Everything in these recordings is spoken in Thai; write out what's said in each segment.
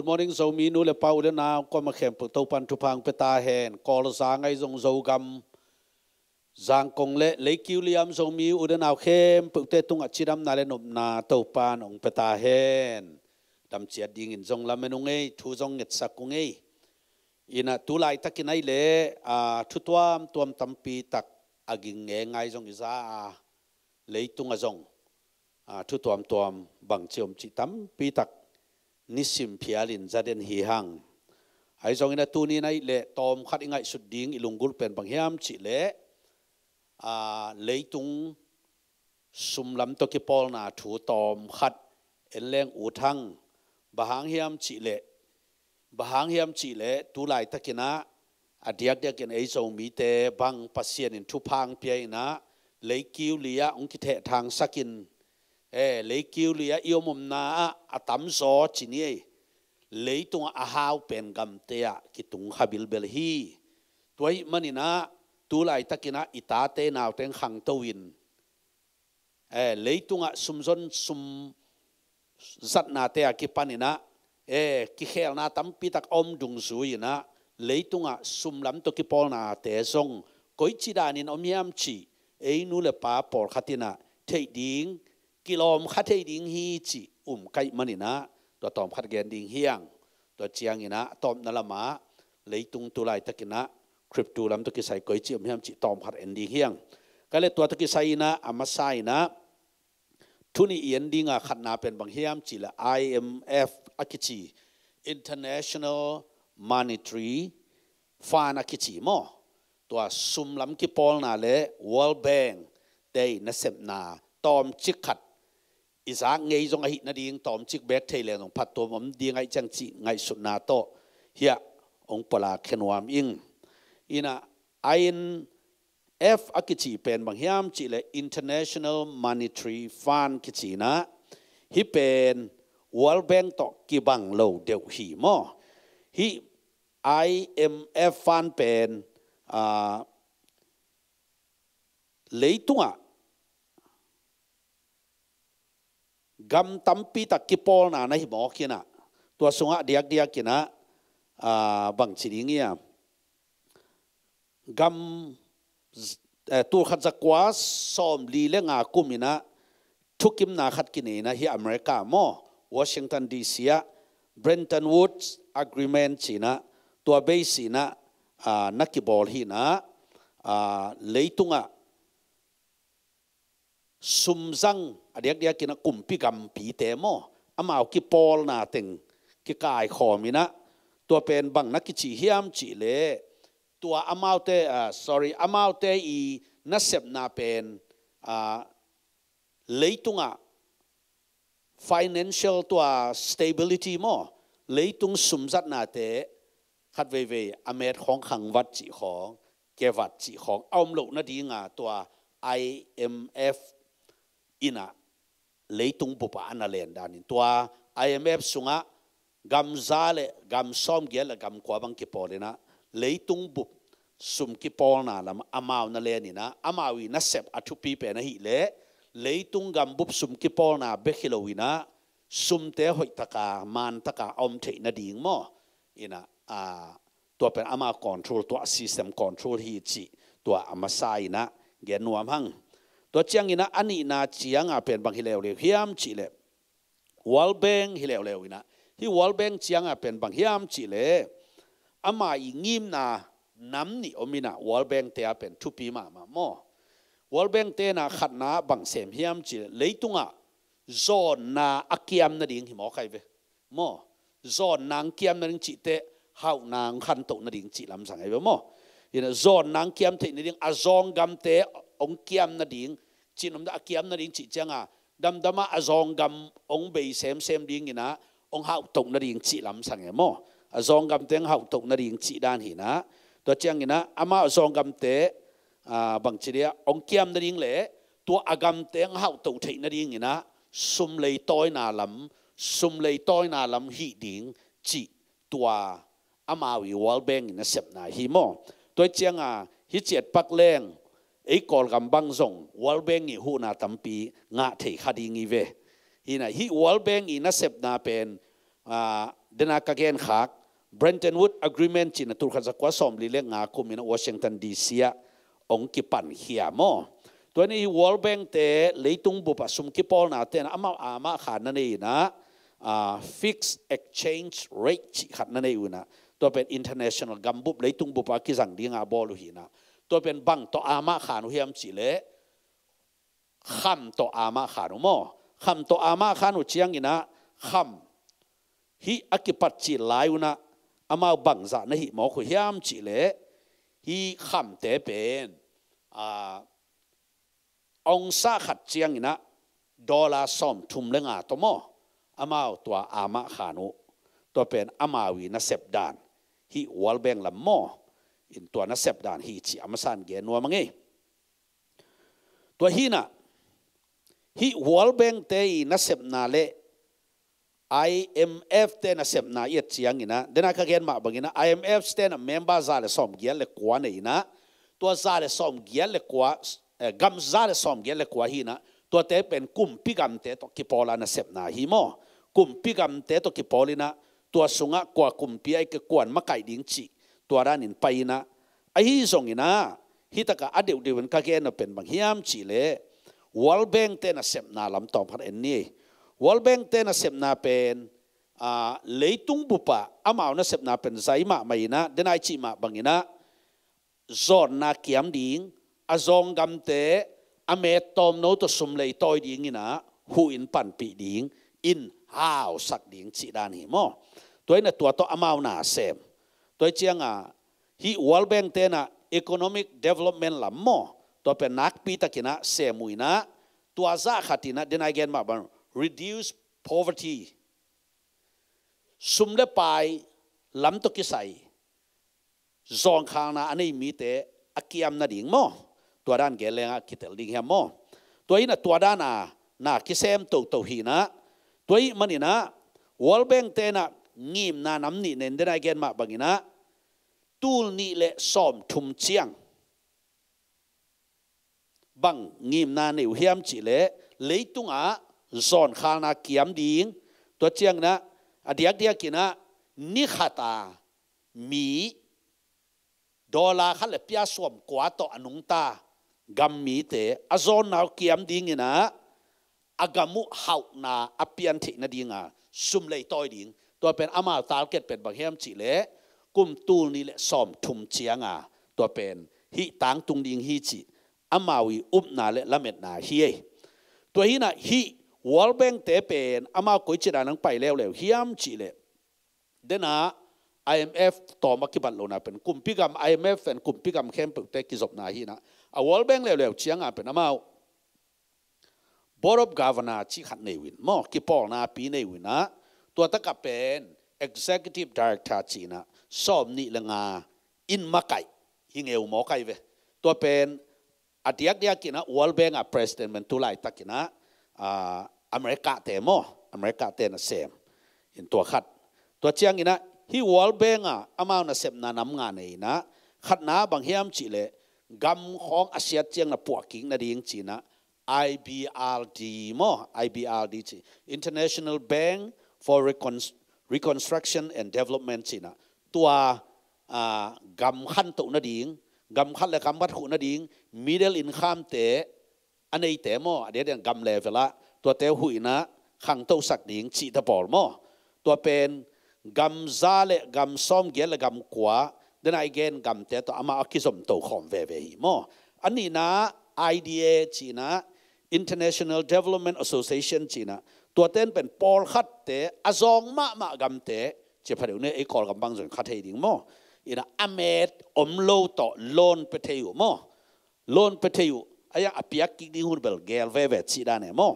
good morning zo mi nu le pau le na ko ma khem pu to pan thu phang pe ta hen kol za ngai zong zo gam zang kong le le kiu liam zo mi u de naw khem pu te tung a chiram na le nop na to pan ong pe ta hen tam chia ding in zong la menung ei thu zong nget sakung ei ina tu lai takin ai le a à thu tuam tuam tampi tak aging nge ngai zong iza a leitung a zong a à thu tuam tuam bang chiom chi tam pi tak นิสิมพิอาลินจัดเดนฮีฮังไอ้จงอินะตูนี้ในเล่ตอมขัดง่ายสุดดิ่งอิลุงกุลเป็นบางยมจิเลอ่เลยตุงสุมลำตะก้ปอลนาถูตอมขัดเอ็นแรงอูทังบางเฮียมจิเล่บางเฮียมจิเล่ตวไหลตะกินะอาเดียกเดียกินไอ้จงมีแต่บางปัสเซียนินทุพังเพียนะเลยกิวเลียองคิเททางสักิน e le kiu lia i na a atam so chini e tung a hau pen gam te tung habil bel hi tuai na tu lai takina ita te nau teng hang towin e tung sumzon sum zat na te a ki panina e ki na tam pi tak om dung zui na le tung sum lam to ki pol na te zong koi chi danin om yam chi e nu le pa por khatina thei ding กิโลมคัดเทดิงฮีจิอุ่มไกมันนะตัวตอมคัดแกนดิงเฮียงตัวเจียงนะตอมนลมาเลยตุงตุไลตะกินะคริปตูลำตะกิใส่ก๋วยจิ้มเฮียมจิตอมคัดแอนดิงเฮียงก็เลยตัวตะกิใส่นะอามาไซนะ ทุนีเอียนดิงอ่ะขัดนาเป็นบางเฮียมจิละ IMF อากิจิ International Monetary Fund อากิจิมอตัวซุมลำกิปอลนาเล World Bank ได้นเสบนาตอมจิกขัดอีสาเงยงไอหินาดีงตอมจิกแบกเทเลนองพัดตัวผมดีไงจังจีไงสุนาโตเฮียองปลาเขนวามอิงอินะไอนเอฟอักจีเป็นบางย่มจีเลอินเตอร์เนชั่นแนลมันนิทรีฟานกิจีนะฮิเป็นวอลแบงตอกิบังโลเดวฮีมอฮิมเอฟฟานเป็นอ่าเลยตัว gam tampi tak kipol na na hi kina tua sunga diak diak kina a bang chiringia gam e, tu khat zakwa som li le nga kumina thukim na khat kine na hi america mo washington dc ya brenton woods agreement china tua base na nakibol hi na leitunga ซุมซังเดียกเดียกินกลุ่มพิกรรมผีเตมออามาเอากิปอลนาเต็งกิกายขอมีนะ ตัวเป็นบังนักกิจิเฮียมจิเลตัวอามาเตอ่า sorry อามาเตอีนัสเซบนาเป็นอ่าเลยตุงอ่ะ financial ตัว stability มอเลยตุงสุมจัดนาเตคัดเวเวอเมดของขังวัดจิของเกวัดจิของเอามลลกนาดีงาตัว IMF อินะเลยตุงปุปะอันเลียนดานินตัวไออเ็มเอฟสุงะกัมซาเลกัมซอมเกลกัมควาบังกิปอลินะเลยตุงบุปสุมกิปอลนาลำอามาวนาเลนินะอามาวีนัเซบอัตุปีเป็นหิเลเลยตุงกัมบุปสุมกิปอลนาเบคิโลวินะสุมเทหอยตะกามันตะกาอมเทนดีงมออินะอ่าตัวเป็นอามาคอนโทรลตัวซิสเต็มคอนโทรลฮีจิตัวอามาไซนะเกนัวมังตัวเชียงอินะอันนี้นาเชียงอาเป็นบางฮิเลวเลวฮิยมจีเลวอลเบงฮิเลวเลวอินะที่วอลเบงเชียงอาเป็นบางเฮียมจีเลอามาอีงิมนาน้ำนี่อมินะวอลเบงเตียเป็นทุปีมามาโมวอลเบงเตนาขัดนาบังเสมเฮียมจีเลยตุงอ่ะโซนนาอักยามนาดิ่งหิมอใครเวโมโซนนางเกียมนาดิ่งจีเตหฮานางขันตุนาดิ่งจีลำสังไอเวโมยินะโซนนางเกียมเทนาดิ่งอาซองกัมเต ông kiam na ding chin om da kiam na ding chi changa dam à zong gam ông xem xem sem gì na ông hau tong na ding chi làm sang em emo zong gam teng hau tong na ding chi dan hina to chang ina ama azong gam te à bằng chỉ đấy ông kiam na ding lệ tua agam teng hau tong thei na ding ina sum lei toi na lam sum lei toi na lam hi ding chi tua ama wi wal bang na sep na hi mo tôi chăng à hi chết bắc leng ไอ้กอลกำบังซงวอลเบงอีหูนาตัมปีงะเทคดีงีเวฮีนะฮีวอลเบงอีนัสเซบนาเป็นเดนากาเกนขากเบรนตันวูดอะกรีเมนต์จีนตุรคันสกวาสอมลีเลงาคุมินวอชิงตันดีเซียองกิปันเฮียมอตัวนี้วอลเบงเตเลยตุงบุปสุมกิปอลนาเตนอามาอามาขานั่นเองนะฟิกซ์เอ็กช a ชนจ์เรทขานั่นเองนะตัวเป็นอินตอร์เนชั่นแนลกัมบุปเลยตุงบุปกิสังดีงาบอลุฮีนะตัวเป็นบังต่ออามาขานุเฮียมสิเลขำต่ออามาขานุโมขำต่ออามาขานุเชียงอินะขำฮิอักิปัจจิลายุนะอามาบังจานะฮิหมอคุเฮียมสิเลฮิขำเตเป็นอองซาขัดเชียงอินะดอลลาร์ซอมทุมเลงอาตโม อามาตัวอามาขานุ ตัวเป็นอามาวีนะเซบดานฮิวอลเบงลำม in tua na sep dan hi chi amasan ge no mangi e. tua hi na hi wal Bank te na sep na le IMF te na sep na yet chiang ina dena ka gen ma bangina IMF te na member za le som gel le kwa ne ina tua za le som gel le kwa eh, gam za le som gel le kwa hi na tua te pen kum pi gam te to ki pola na sep na hi mo kum pi gam te to ki polina tua sunga kwa kum pi ai ke kwan ma kai ding chi ตัวร้านอินไปนะไอ้ส่งอินะฮิตกะอดีตเดือนกัะเกนเป็นบางเฮียมจีเลวอลแบงเตนเสพนาลำตอมพันเอ็นนี่วอลแบงเตนเสพนาเป็นเลยตุงบุปะอามาวนเสพนาเป็นไซมาไม่นะเดนไอจีมาบางอินะจอนนาเกียมดิงอาจงกำเตอเมตตอมโนตุสมเลยตอยดิงอินะหูอินปันปีดิงอินฮาวสักดิงจีดานีมอตัวนี้ตัวโตอามาวนาเสมตัวเจียงอ่ะฮีวอลเบงเตน่ะ economic development ลำมอตัวเป็นนักปีตะกินะเสมุยนะตัวซาขัดินะเดนไอเกนมาบัง reduce poverty สุมเลปายลำตุกิใส่ซองคางนะอันนี้มีแต่อักยามนาดิงมอตัวด้านเกลงอ่ะคิดเตดิงแฮมมอตัวนี้นะตัวด้านอ่ะนาคิเซมตัวตัวหีนะตัวนี้มันนี่นะวอลเบงเตน่ะงีมนาน้ำนี่เน้นเดนไอเกนมาบังนะตูลนี่แหละซ้อมทุมเชียง บังงิมนานิวเฮียมจิเล่เลยตุงอาซอนคานาเกียมดิงตัวเชียงนะอดียกเดียกินะนิขตามี ดอลลาร์ขั้นเลยพิอาสวมกว่าต่ออนุงตากำมีเตอซอนนาเกียมดิงนะอากามุเฮานาอเปียนตินดิงาซุมเลยต่อยดิงตัวเป็นอามาตาเกตเป็นบางเฮียมจิเล่กุมตูนี่แหละซอมทุมเชียงอ่ะตัวเป็นฮิตางตุงดิงฮิจิอามาวีอุบนาและละเม็ดนาเฮียตัวฮีน่ะฮิวอลเบงเตเป็นอามากุยจีรานังไปแล้วแล้วเฮียมจีเลเดนา IMF ต่อมาคิบันโลนาเป็นกลุ่มพิกรรม IMF เป็นกลุ่มพิกรรมเข้มปิกเตกิจบนาฮีนะอาวอลเบงแล้วแล้วเชียงอ่ะเป็นอามาวบรบกาวนาชิขันเนวินมอกิปอลนาปีเนวินนะตัวตะกับเป็น executive director จีนะสอบนิลงาอินมาไก่ฮิงเอวหมอไก่เวตัวเป็นอาทิตย์เดียกินะวอลเบงอ่ะประธานมันตุลายตักินะอ่าอเมริกาเตมออเมริกาเตนเซมอินตัวขัด ตัวเชียงกินะฮิวอลเบงอ่ะอามาวนะเซมนานำงานเองนะขัดนาบางเฮียมจีเลกำของอาเซียเชียงนะปวกิงนะดิ้งจีนะ IBRD มอ IBRD จี International Bank for Reconstruction and Development จีนะตัวกำขั้นตุนดิงกำขั้นและกำวัตขุนดิงมีเดลินข้ามเตะอันนี้เตะมอเดี๋ยวเดี๋ยวกำเลเวละตัวเตะหุยนะขังเต้าสักดิงจีตะปอลมอตัวเป็นกำซาเลกำซ้อมเกลและกำขวาเดนไอเกนกำเตะตัวอามาอักิสมโตขอมเวเวหิมออันนี้นะ IDA จีนะ International Development Association จีนะตัวเต้นเป็นปอลคัดเตะอซองมะมะกำเตะจะพัดเนี่ยไอ้กอลกับบางส่วนคาเทียดิงม่ออิน่ะอเมดอมโลต่อโลนประเทศอยู่มอโลนประเทีอยวไอ้ยังอภิยักกิ่งดิ้งหุ่นเบลเกลเวเวตซีดานเนี่ยมอ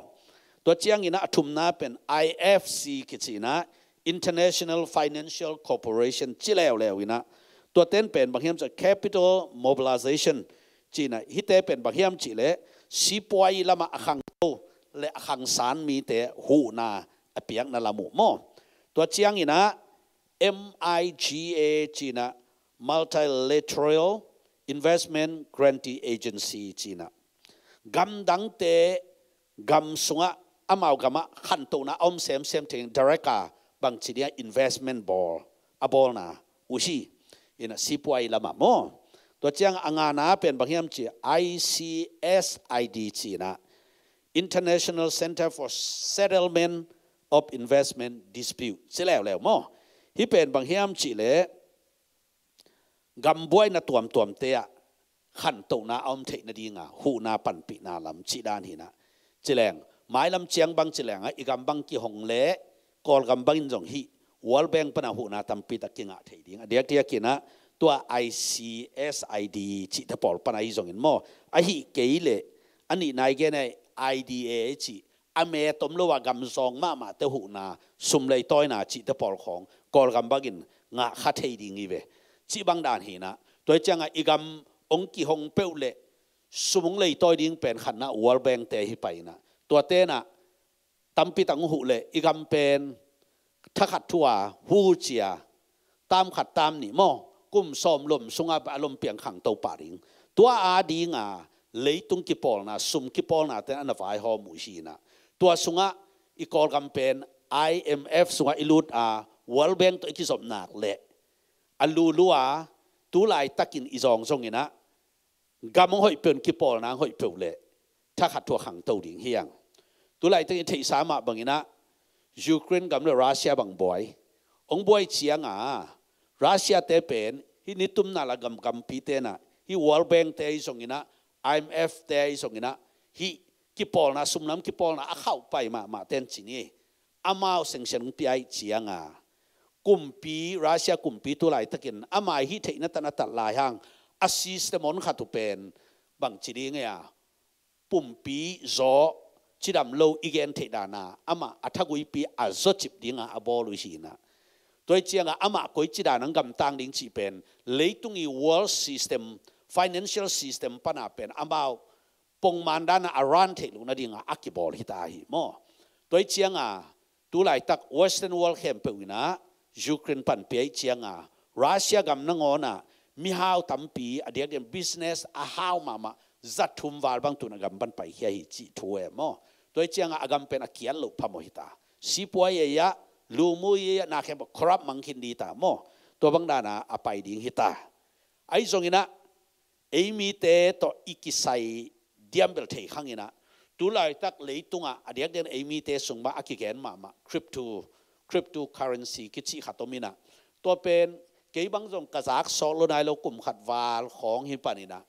ตัวเชียงอินาทุมนาเป็น IFC กิจิน่ะ International Financial Corporation จีแล้วแล้วอินาตัวเต้นเป็นบางเฮียมจะ Capital Mobilization จีน่ะฮิตเเป็นบางเฮียมจีเล่สิปวยละมาขังโตและขังสารมีแต่หูนาอภิยักนั่นละหมู่มอตัวเชียงอินะ MIGA China Multilateral Investment Grantee Agency China gam dang te gam sunga amau gama khan to na om sem sem thing direct bang chidia investment ball abol na usi in a sipwai lama mo to chiang angana pen banghiam chi ICSID China International Center for Settlement of Investment Dispute. Sẽ leu lèo mò. ฮิเป็นบางเฮียมจิเล่กำบวยนะตัวมตัวมเตะขันตัวนาอมเทนดีงาหูนาปันปีนาลำจิดานหินะจีแรงไม้ลำเชียงบางจีแรงอีกำบางกี่หงเล่กอลกำบางอินจงฮีวอลแบงปนาหูนาตัมปีตะกิงะเทดีงาเดียกเดียกินะตัว ICSID จิตปอลปนาอิจงอินโมอฮิเกเลอันนี้นายแกนไอ IDA จิอเมตมลวะกำซองมามาเตหูนาสุมเลยต้อยนาจิตปอลของกอลกัมบักินงาคัดเทยดิงีเวจีบังดานเหนะ ตัวเจ้างอีกัมองกิฮงเป้วเลสมุงเลยตัวดิ้งเป็นขันนะวอลแบงเตะให้ไปนะ ตัวเตนะตั้มปิตังหุเลอีกัมเป็นทักขัดทัวหูเจียตามขัดตามนี่มอกุ้มซอมลมสุงอารมณ์เปียงขังเตาป่าริงตัวอาดีงาเลยตุงกิปอลนะสุมกิปอลนะแต่อันฝ่ายหอมุชีนะตัวสุงะอีกอลกัมเป็น IMF สุงะอิลูดอาวัลเบงตัวอิกิสมนักเละอันลูลัวตูไลตักินอีจองทรงนะกำมงหอยเปลี่ยนกิปอลนางหอยเปลี่ยนเละถ้าขัดทัวขังเตาดิ่งเฮียงตูไลตักินเทสามะบางนะยูเครนกำเนรัสเซียบางบอย องบอยเชียงอ่ะรัสเซียเตเป็นฮินิตุมนาละกำกำพีเตนะฮิวอลเบงเตยส่งนะ IMF เตยส่งนะฮิกิปอลนะสุมน้ำกิปอลนะเข้าไปมามาเต้นสินี่อามาเสีงเสียงพี่ไอเชียงอ่ะ kumpi Russia kumpi tu lai takin amai hi theina tan tat lai hang a system on khatu pen bang chi ding ya pumpi zo chidam lo igen the dana ama athagui pi a zo chip dinga a bolu hina toi chianga ama koi chida nang gam tang ding chi pen leitungi world system financial system pana pen amao pong mandana aran the luna dinga akibol hita hi mo toi chianga tu lai tak western world hem pe wina Ukraine pan pi chianga Russia gam na ngona mi tam pi, adia dem business a hau mama zat zathum wal bang tu tuna gam ban pai hi hi chi thuwe mo toi chianga agam pen a kial lo phamo hita sipua ye ya lumu ye na khem corrupt mang khin di ta mo to bang na a pai ding hita ai zongina Amy te to ikisai diambel thei khangina tu lai tak leitunga adiak den Amy te ba akigen mama crypto c r y p t ค c ร์เรนซีกิจิขัดตัวมินะตัวเป็นเกีบังจงกระซักสอลนายเรากลุ่มขัดวาลของหินปานินะ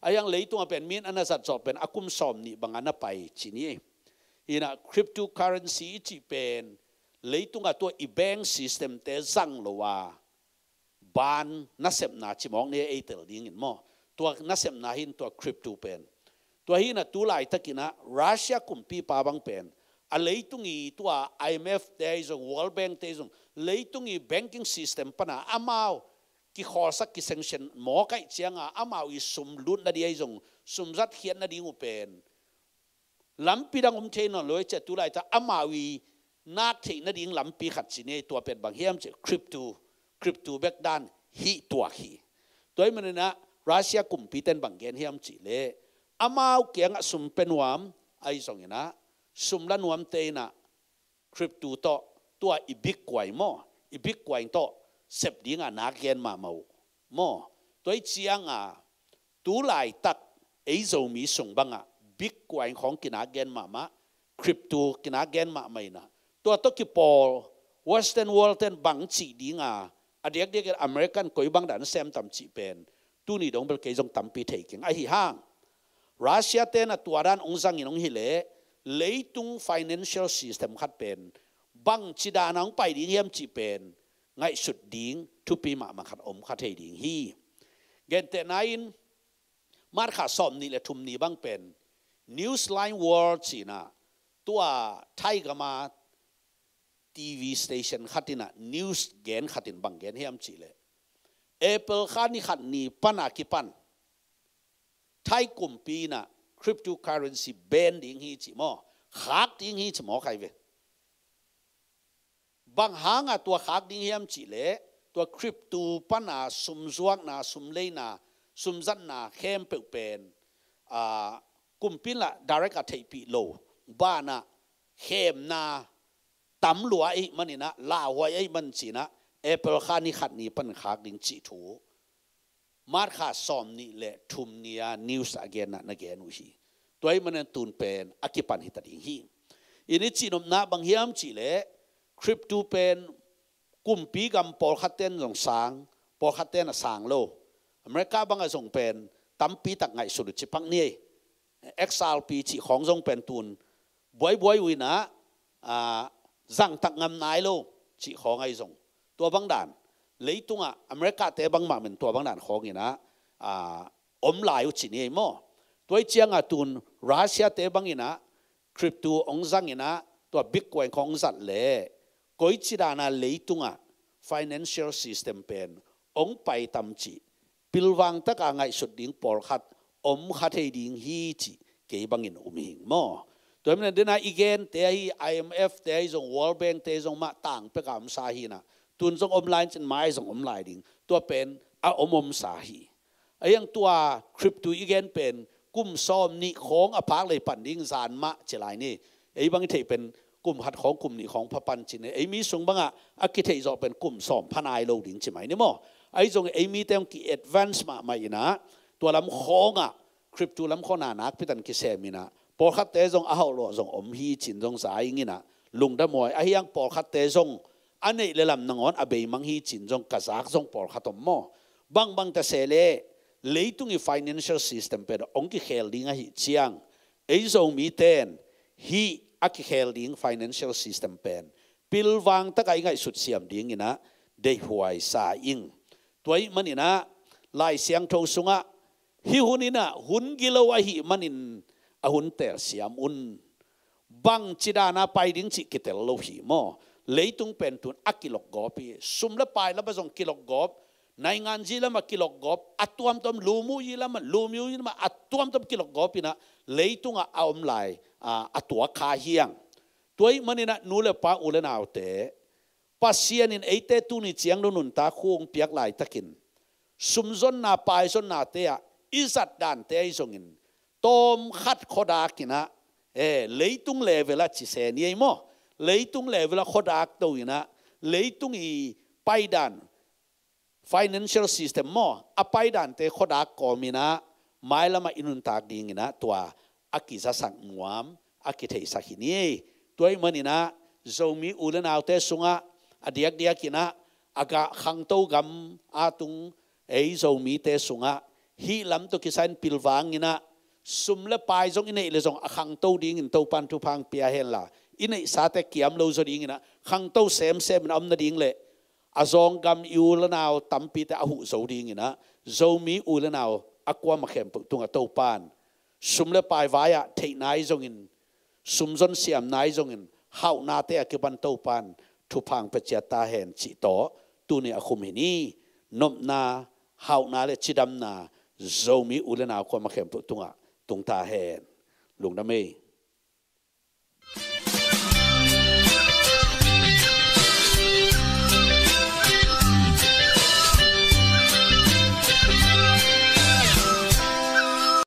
ไอยังเลยตัวเป็นมินอันสัตว์สอบเป็นอากุมสอมนี่บางอันไปชินี้อีนะคริปโตเคอเรนซีจีเป็นเลยตัวตัวอีแบงซิสเต็มเตจังโลว่าบานนัเซมนาชิมองเนี่ยไอเตลดิ้งเินมัวตัวนัเซมนาหินตัวคริปโตเป็นตัวหินนะตัวไหลตะกินะรัสเซียกลุ่มปีปาบังเป็น a leitungi tua IMF te izong World Bank te izong leitungi banking system pana amao ki khorsa ki sanction cái kai à, amao i sum lut na ấy izong sum zat hian na dingu pen lampi dang um thein loi che tu lai ta amawi na the na pi lampi khat này tua pen bằng hiam che crypto crypto back down hi tua hi toy man na russia kumpi ten bằng gen hiam chi le amao kianga sum penwam ai song ina sum la nuam te na krip to tua i big mo i big to sep ding a na gen ma mo mo chiang a tu lai tak ei bang a big kwai khong kina gen ma ma krip tu gen ma mai na tua to ki western world ten bang chi ding a adiak dia american koi bang dan sem tam chi pen tu ni dong bel ke jong tam pi thei king hang russia ten a tuaran ong zang in ong ลยตุงฟินแลนเชียลซิสเต็มขัดเป็นบังจิดานังไปดีเยียมจีเป็น ไงสุดดิงทุปีมามาขัดอมคัดเฮดิงฮีเกนเตนัยน์มาขาสอมนี่และทุมนี่บังเป็นนิวส์ไลน์วอร์ดสินะตัวไทยกมาทีวีสเตชันขัดที่นะนิวส์เกนขัดที่บังเกนเฮียมจีเลยเอเปิลขานี่ขัดนี่ปันักกีปันไทยกลุ่มปีน่ะคริปตูคาเรนซีเบนดิงฮีชิมอขากดิงฮีชิมอใครเวบางหางอะตัวขากดิงเฮียมจิเลตัวคริปตูปนาสุมซวกนาสุมเลนาสุมจันนาเข้มเปลเป็นอ่ากุมพินละดาร์กัตเทปีโลบ้านะเข้มนาตำหลวงไอ้มันนี่นะลาวไไอ้มันสินะเอเปิลขานี่ขัดนี้ปัญหาดิงจิทูมาร์คาซอมนี่แหละทุมเนียนิวส์อเกนนักเกนุฮีตัวไอ้มันตุนเป็นอคิปันฮิตาดิงฮีอินิจินอมนาบางเฮียมจิเล่คริปตูเป็นกุมปีกัมปอลคัเตนสงสังปอลคัเตนสังโลอเมริกาบางไอส่งเป็นตัมปีตักไงสุดจิพังเนี่ยเอ็กซ์อาร์ีจิของส่งเป็นตุนบวยบวยวินะอ่าสั่งตักงำนายโลจิของไอส่ง ตัวบางด่านเลยตุงอ่ะอเมริกาเตบังมาเหมือนตัวบังนันของอี่นะอ่าอมลายุจิเนี่มั้งตัวเจียงอ่ะตุนรัสเซียเตบังอี่นะคริปโตองซังอี่นะตัวบิ๊กคอยของสัตว์เล่ก้อยจีดานาเลยตุงอ่ะ financial system เป็นองไปตำจีปิลวังตะกางไงสุดดิ่งปอลขัดอมขัดให้ดิ่งฮีจีเกี่ยบังอินอุมหิงมั้งตัวมันเดินอ่กอีเกนเตะฮี IMF เตะฮีจง World Bank เตะจงมาต่างไปกับมสาหินะตุนสงอมลน์ฉันไมยสงอมลน์ดิ่งตัวเป็นอาอมอมสาหีไอ้ยังตัวคริปตูอีกแกนเป็นกุ้มซ้อมนี่ของอภารเลยปั่นดิ่งสารมะเจลายนี่ไอ้บางทีเป็นกลุ่มหัดของกลุ่มนี้ของพระปันจินไอ้มีสงบังอะอักิเทยจอเป็นกลุ่มซ้อมพนายโลดิ่งใช่ไหมเนี่ยมั้งไอ้รงไอ้มีแต่กี่เอดวานซ์มาไม่นะตัวลำคองอะคริปตูลำคอนานักพิตันกิเซมินะปอคัดเตจงอาหลอรงอมฮีจินรงสายงี้นะลุงดมวยไอ้ยังปอคัดเตรง anei lelam nangon abei manghi chinjong kazak jong por khatom mo bang bang ta sele leitung i financial system pe ongki khel dinga hi chiang ei zo mi ten hi aki khel ding financial system pen pilwang ta kai ngai sut siam ding ina dei huai sa ing toy manina lai siang tho sunga hi hunina hun gilo wa hi manin ahun ter siam un bang chidana pai ding chi kitel lo hi mo เลยตุงเป็นทุนอักิลกอบีสุมละไปละประสงกิลกอบในงานจีละมากิลกอบอัตวมตมลูมูยีละมาลูมูยีมาอัตวมตมกิลกอบีนะเลยตุงอาอมไลอัตวคาเฮียงตัวมันนี่นะนูเลปาอุเลนเอาเตปัสเซียนินเอเตตุนิเจียงนุนตาคงเปียกลายตะกินสุมซนนาไปซนนาเตะอิสัตดานเตะอิสงินตอมขัดขดากินะเอเลยตุงเลเวลาจีเซนีย่มอเลยตุงเลเวลาคดักตัวนะเลยตุงอีไปดัน financial system มออะไปดันเตคดักกอมินะไม่ละมาอินุนตากดีงนะตัวอากิซาสังมวมอากิเทสักินี้ตัวอีมันนะ zoomi อุลนาเทสุงะอดียกเดียกินะอากาขังโตกัมอาตุงเอ zoomi เทสุงะฮีลัมตุกิสันพิลวางินะสุมเลปายจงอินเอเลจงอขังโตดีงินโตปันทุพังเปียเฮนลาอินสาเตกียมเราจดีงนะขังโตเซมเซมนอมนดิงเลยอาจองกำยูละนาวตัมปีแต่อหุโซดีงนะโซมีอูลนาวอากวามาเข็มตุงอโตปานสุมเลปายวายะเทนายจงินสุมจนเสียมนายจงินเฮานาเตะกบันโตปานทุพังปเจตาแห่งจิตโตตุเนอคุมเฮนีนมนาเฮานาเลชิดัมนาโซมีอูละนาวความาเข็มตุงตุงตาแห่งลุงดำไม